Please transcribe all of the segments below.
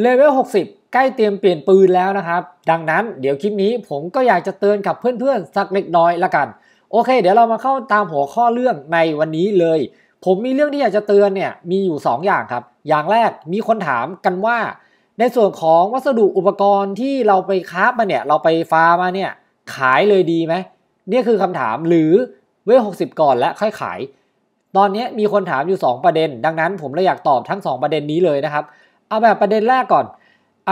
เลเวล60ใกล้เตรียมเปลี่ยนปืนแล้วนะครับ ดังนั้นเดี๋ยวคลิปนี้ผมก็อยากจะเตือนกับเพื่อนๆ สักเล็กน้อยละกันโอเคเดี๋ยวเรามาเข้าตามหัวข้อเรื่องในวันนี้เลย ผมมีเรื่องที่อยากจะเตือนเนี่ยมีอยู่ 2 อย่างครับ อย่างแรกมีคนถามกันว่า ในส่วนของวัสดุอุปกรณ์ที่เราไปคราฟมาเนี่ยเราไปฟามาเนี่ยขายเลยดีไหมเนี่ยคือคำถามหรือเวล60ก่อนและค่อยขาย ตอนนี้มีคนถามอยู่ 2 ประเด็น ดังนั้นผมเลยอยากตอบทั้ง 2 ประเด็นนี้เลยนะครับเอาแบบประเด็นแรกก่อนอ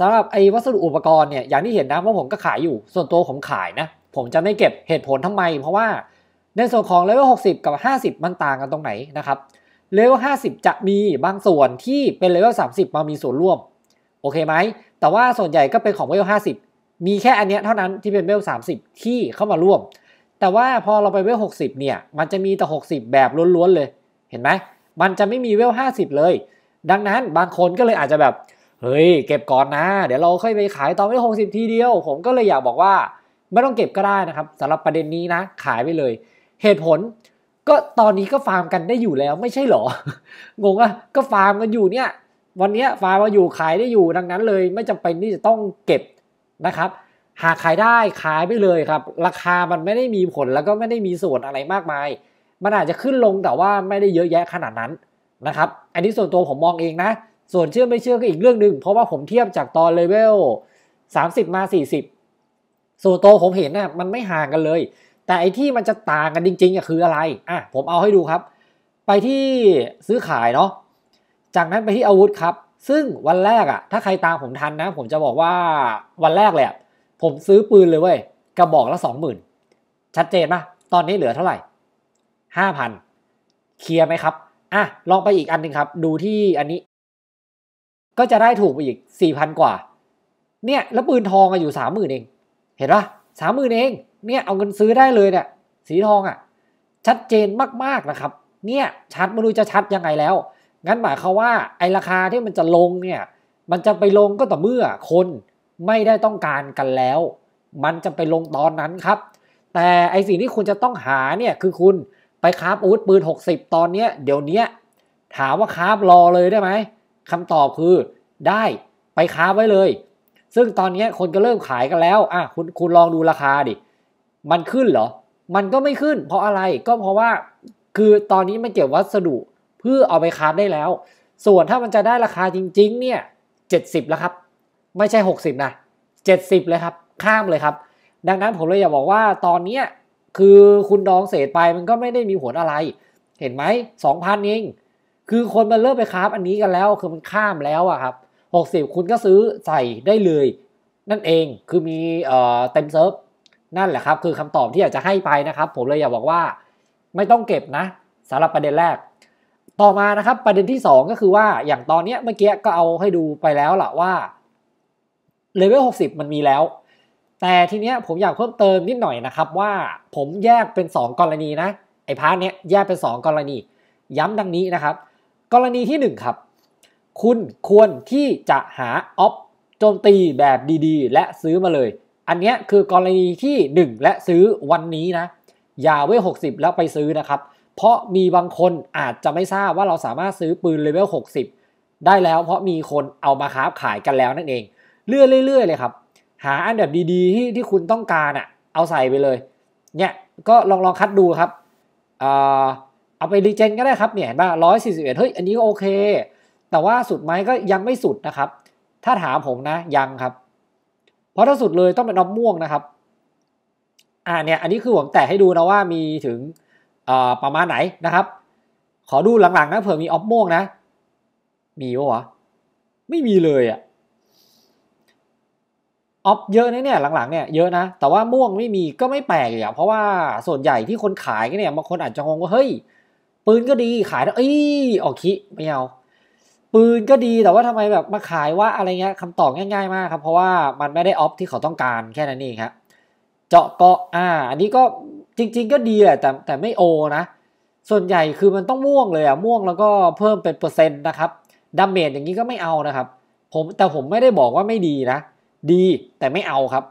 สำหรับไอ้วัสดุอุปกรณ์เนี่ยอย่างที่เห็นนะว่าผมก็ขายอยู่ส่วนตัวผมขายนะผมจะไม่เก็บเหตุผลทำไมเพราะว่าในส่วนของเลเวลหกกับ50มันต่างกันตรงไหนนะครับเลเวลห้จะมีบางส่วนที่เป็นเลเวลสามามีส่วนร่วมโอเคไหมแต่ว่าส่วนใหญ่ก็เป็นของเลเวลห้มีแค่อันเนี้ยเท่านั้นที่เป็นเลเวลสาที่เข้ามาร่วม แต่ว่าพอเราไปเลเวลหกเนี่ยมันจะมีแต่60 แบบล้วนๆเลยเห็นไหมมันจะไม่มีเลเวลห้เลยดังนั้นบางคนก็เลยอาจจะแบบเฮ้ยเก็บก่อนนะ เดี๋ยวเราค่อยไปขายตอนไม่หกสิบทีเดียวผมก็เลยอยากบอกว่าไม่ต้องเก็บก็ได้นะครับสำหรับประเด็นนี้นะ ขายไปเลย เหตุผลก็ตอนนี้ก็ฟาร์มกันได้อยู่แล้วไม่ใช่หรองงอะก็ฟาร์มกันอยู่เนี่ย วันนี้ฟาร์มมาอยู่ขายได้อยู่ ดังนั้นเลยไม่จำเป็นที่จะต้องเก็บนะครับ หากขายได้ขายไปเลยครับ ราคามันไม่ได้มีผลแล้วก็ไม่ได้มีส่วนอะไรมากมาย มันอาจจะขึ้นลงแต่ว่าไม่ได้เยอะแยะขนาดนั้นนะครับ อันนี้ส่วนตัวผมมองเองนะ ส่วนเชื่อไม่เชื่อก็อีกเรื่องหนึ่งเพราะว่าผมเทียบจากตอนเลเวล 30 มา 40ส่วนตัวผมเห็นนะ่ะมันไม่ห่างกันเลย แต่ไอที่มันจะต่างกันจริงๆอ่ะคืออะไร อ่ะ ผมเอาให้ดูครับ ไปที่ซื้อขายเนาะ จากนั้นไปที่อาวุธครับ ซึ่งวันแรกอะถ้าใครตามผมทันนะผมจะบอกว่าวันแรกเลยผมซื้อปืนเลยเว้ยกระบอกละสองหมื่นชัดเจนปะตอนนี้เหลือเท่าไหร่ห้าพันเคลียร์ไหมครับอ่ะลองไปอีกอันหนึ่งครับดูที่อันนี้ ก็จะได้ถูกไปอีกสี่พันกว่า เนี่ยแล้วปืนทองอะอยู่สามหมื่นเอง เห็นปะสามหมื่นเอง เนี่ยเอาเงินซื้อได้เลยเนี่ย สีทองอะชัดเจนมากๆนะครับเนี่ยชัดไม่รู้จะชัดยังไงแล้ว งั้นหมายเขาว่าไอราคาที่มันจะลงเนี่ยมันจะไปลงก็ต่อเมื่อคนไม่ได้ต้องการกันแล้ว มันจะไปลงตอนนั้นครับ แต่ไอสิ่งที่คุณจะต้องหาเนี่ยคือคุณไปคาบอาวุธ ปืน 60 ตอนเนี้ยเดี๋ยวนี้ถามว่าคาบรอเลยได้ไหมคำตอบคือ ได้ไปคาบไว้เลย ซึ่งตอนนี้คนก็เริ่มขายกันแล้วอ่ะคุณคุณลองดูราคาดิ มันขึ้นเหรอ มันก็ไม่ขึ้น เพราะอะไรก็เพราะว่าคือตอนนี้มันเก็บวัสดุเพื่อเอาไปคาบได้แล้ว ส่วนถ้ามันจะได้ราคาจริงๆ เนี่ย70 แล้วครับ ไม่ใช่ 60นะ70 เลยครับ ข้ามเลยครับ ดังนั้นผมเลยอยากบอกว่าตอนนี้คือคุณดองเศษไปมันก็ไม่ได้มีผลอะไร เห็นไหมสองพันเองคือคนมันเริ่มไปค้าอันนี้กันแล้วคือมันข้ามแล้วอะครับหกสิบคุณก็ซื้อใส่ได้เลย นั่นเองคือมีเอ่อเต็มเซิร์ฟนั่นแหละครับ คือคำตอบที่อยากจะให้ไปนะครับ ผมเลยอยากบอกว่า ไม่ต้องเก็บนะสำหรับประเด็นแรก ต่อมานะครับ ประเด็นที่2ก็คือว่าอย่างตอนเนี้ยเมื่อกี้ก็เอาให้ดูไปแล้วล่ะว่าเลเวลหกสิบมันมีแล้วแต่ทีเนี้ยผมอยากเพิ่มเติมนิดหน่อยนะครับว่าผมแยกเป็น 2 กรณีนะไอ้พาร์ทเนี้ยแยกเป็น2 กรณี ย้ำดังนี้นะครับกรณีที่ 1ครับคุณควรที่จะหาออฟโจมตีแบบดีๆและซื้อมาเลย อันเนี้ยคือกรณีที่ 1 และซื้อวันนี้นะอย่าเวล60 แล้วไปซื้อนะครับเพราะมีบางคนอาจจะไม่ทราบว่าเราสามารถซื้อปืนเลเวล60 ได้แล้ว เพราะมีคนเอามาค้าขายกันแล้วนั่นเองเลื่อนเรื่อยๆเลยครับหาอันแบบดีๆที่ที่คุณต้องการอ่ะ เอาใส่ไปเลยเนี่ยก็ลองลองคัดดูครับ เอออเาไปรีเจนก็ได้ครับเนี่ยเห็นป่ะร้อยสี่สิบเอ็ดเฮ้ยอันนี้ก็โอเค แต่ว่าสุดไหมก็ยังไม่สุดนะครับ ถ้าถามผมนะยังครับเพราะถ้าสุดเลยต้องเป็นน้ำม่วงนะครับอ่าเนี่ยอันนี้คือผมแตะให้ดูนะว่ามีถึงเออ่ประมาณไหนนะครับ ขอดูหลังๆนะเผื่อมีออฟม่วงนะ มีปะวะไม่มีเลยอะ่ะออฟเยอะนะเนี่ย หลังๆเนี่ยเยอะนะแต่ว่าม่วงไม่มีก็ไม่แปลกอย่าเพราะว่าส่วนใหญ่ที่คนขายกันเนี่ยบางคนอาจจะงงว่าเฮ้ยปืนก็ดีขายแล้วเอ้ยออกคิไม่เอา ปืนก็ดีแต่ว่าทำไมแบบมาขายว่าอะไรเงี้ยคำตอบง่าย ๆ มากครับเพราะว่ามันไม่ได้ออฟที่เขาต้องการแค่นั้นเองครับเจาะเกาะอ่าอันนี้ก็จริงๆ ก็ดีแหละแต่แต่ไม่โอนะ ส่วนใหญ่คือมันต้องม่วงเลยอะม่วงแล้วก็เพิ่มเป็นเปอร์เซ็นต์นะครับดาเมจอย่างนี้ก็ไม่เอานะครับผมแต่ผมไม่ได้บอกว่าไม่ดีนะดีแต่ไม่เอาครับ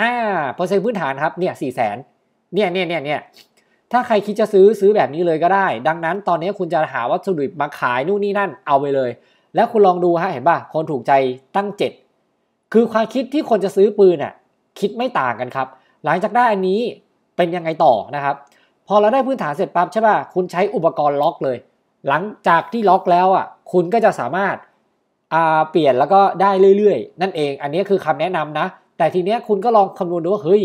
อ่าเปอร์เซ็นต์พื้นฐานครับ เนี่ยสี่แสนเนี่ยเนี่ยเนี่ยเนี่ยถ้าใครคิดจะซื้อซื้อแบบนี้เลยก็ได้ ดังนั้นตอนนี้คุณจะหาวัสดุมาขายนู่นนี่นั่นเอาไปเลย แล้วคุณลองดูฮะ เห็นป่ะ คนถูกใจตั้งเจ็ดคือความคิดที่คนจะซื้อปืนน่ะคิดไม่ต่างกันครับ หลังจากได้อันนี้เป็นยังไงต่อนะครับ พอเราได้พื้นฐานเสร็จปั๊บใช่ป่ะ คุณใช้อุปกรณ์ล็อกเลย หลังจากที่ล็อกแล้วอ่ะคุณก็จะสามารถเปลี่ยนแล้วก็ได้เรื่อย ๆ นั่นเอง อันนี้คือคำแนะนำนะ แต่ทีเนี้ยคุณก็ลองคำนวณดูว่าเฮ้ย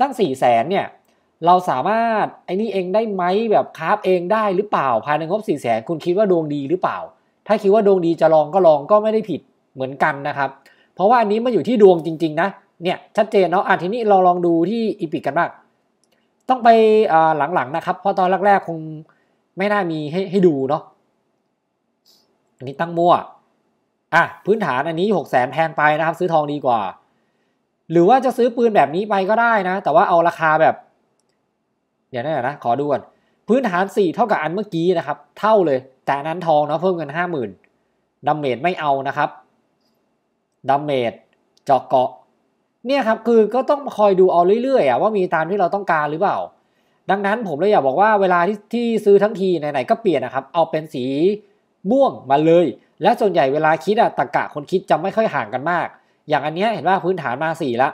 ตั้ง4ี่แสนเนี่ยเราสามารถไอ้นี่เองได้ไหมแบบคราฟเองได้หรือเปล่า ภายในงบ4ี่แสนคุณคิดว่าดวงดีหรือเปล่า ถ้าคิดว่าดวงดีจะลองก็ลองก็ไม่ได้ผิดเหมือนกันนะครับ เพราะว่าอันนี้มันอยู่ที่ดวงจริง ๆนะเนี่ยชัดเจนเนาะอ่ะทีนี้เราลองดูที่อีพิกกันบ้างต้องไปหลังๆนะครับ เพราะตอนแรกๆ คงไม่น่ามีให้ให้ดูเนาะอันนี้ตั้งมั่วอ่ะพื้นฐานอันนี้หกแสนแพงไปนะครับ ซื้อทองดีกว่า หรือว่าจะซื้อปืนแบบนี้ไปก็ได้นะ แต่ว่าเอาราคาแบบเดี๋ยวนะนะ ขอดูก่อนพื้นฐานสี่เท่ากับอันเมื่อกี้นะครับ เท่าเลย แต่นั้นทองเนาะเพิ่มเงินห้าหมื่นดัมเมดไม่เอานะครับดัมเมดเจาะเกาะ เนี่ยครับคือก็ต้องคอยดูเอาเรื่อยๆอ่ะว่ามีตามที่เราต้องการหรือเปล่า ดังนั้นผมเลยอยากบอกว่าเวลาที่ที่ซื้อทั้งทีไหนๆก็เปลี่ยนนะครับ เอาเป็นสีม่วงมาเลยและส่วนใหญ่เวลาคิดอะตะกะคนคิดจะไม่ค่อยห่างกันมาก อย่างอันเนี้ยเห็นว่าพื้นฐานมา4ละ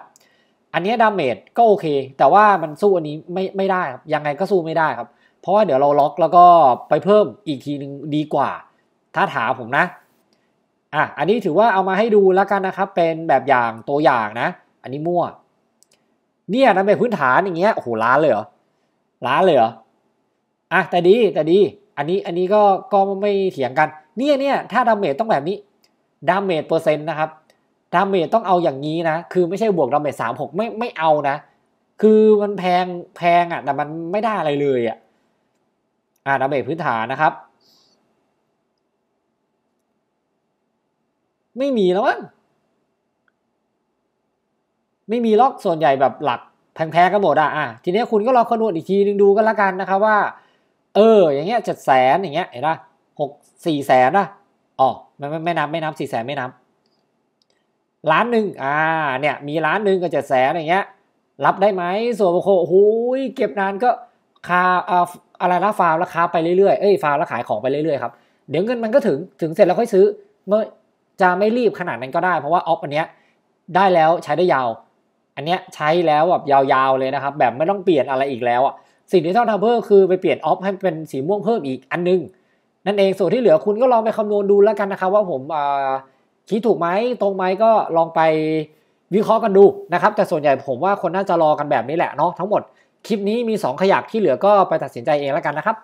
อันนี้ดาเมจก็โอเค แต่ว่ามันสู้อันนี้ไม่ไม่ได้ครับยังไงก็สู้ไม่ได้ครับเพราะว่าเดี๋ยวเราล็อกแล้วก็ไปเพิ่มอีกทีนึงดีกว่าถ้าถามผมนะอ่ะอันนี้ถือว่าเอามาให้ดูแล้วกันนะครับ เป็นแบบอย่างตัวอย่างนะ อันนี้มั่ว เนี่ยนะเป็นพื้นฐานอย่างเงี้ยโอ้โหล้านเลยเหรอล้านเลยเหรออ่ะแต่ดีแต่ดีอันนี้อันนี้ก็ก็ไม่เถียงกันเนี่ยเนี่ยถ้าดาเมจต้องแบบนี้ดาเมจเปอร์เซ็นต์นะครับดาเมจต้องเอาอย่างนี้นะ คือ ไม่ใช่บวกดาเมจสามหกไม่ไม่เอานะ คือมันแพงแพงอะ่ะแต่มันไม่ได้อะไรเลยอะ่ะอ่าดาเมจพื้นฐานนะครับ ไม่มีแล้วมั้งไม่มีล็อกส่วนใหญ่แบบหลักแพงๆกันหมดอ่ะอ่ะทีนี้คุณก็ลองคำนวณอีกทีนึงดูก็แล้วกันนะครับว่าเอออย่างเงี้ยเจ็ดแสนอย่างเงี้ยเห็นป่ะหกสี่แสนป่ะอ๋อไม่ไม่ไม่นับไม่นับสี่แสนไม่นับล้านหนึ่งอ่าเนี่ยมีล้านหนึ่งกับเจ็ดแสนอย่างเงี้ยรับได้ไหมส่วนบุคคลโอ้หเก็บนานก็คาอ่าอะไรละฟาวราคาไปเรื่อยๆเอ้ยฟาวแล้วขายของไปเรื่อยๆครับ เดี๋ยวเงินมันก็ถึงถึงเสร็จแล้วค่อยซื้อเมื่อจะไม่รีบขนาดนั้นก็ได้เพราะว่าออฟอันเนี้ยได้แล้วใช้ได้ยาว อันเนี้ยใช้แล้วแบบยาวๆเลยนะครับ แบบไม่ต้องเปลี่ยนอะไรอีกแล้วอ่ะสิ่งที่ต้องทำเพิ่มคือไปเปลี่ยนออฟให้เป็นสีม่วงเพิ่มอีกอันนึง นั่นเองส่วนที่เหลือคุณก็ลองไปคำนวณดูแล้วกันนะครับ ว่าผมคิดถูกไหมตรงไหมก็ลองไปวิเคราะห์กันดูนะครับแต่ส่วนใหญ่ผมว่าคนน่าจะรอกันแบบนี้แหละเนาะทั้งหมดคลิปนี้มี 2 ขยักที่เหลือก็ไปตัดสินใจเองแล้วกันนะครับ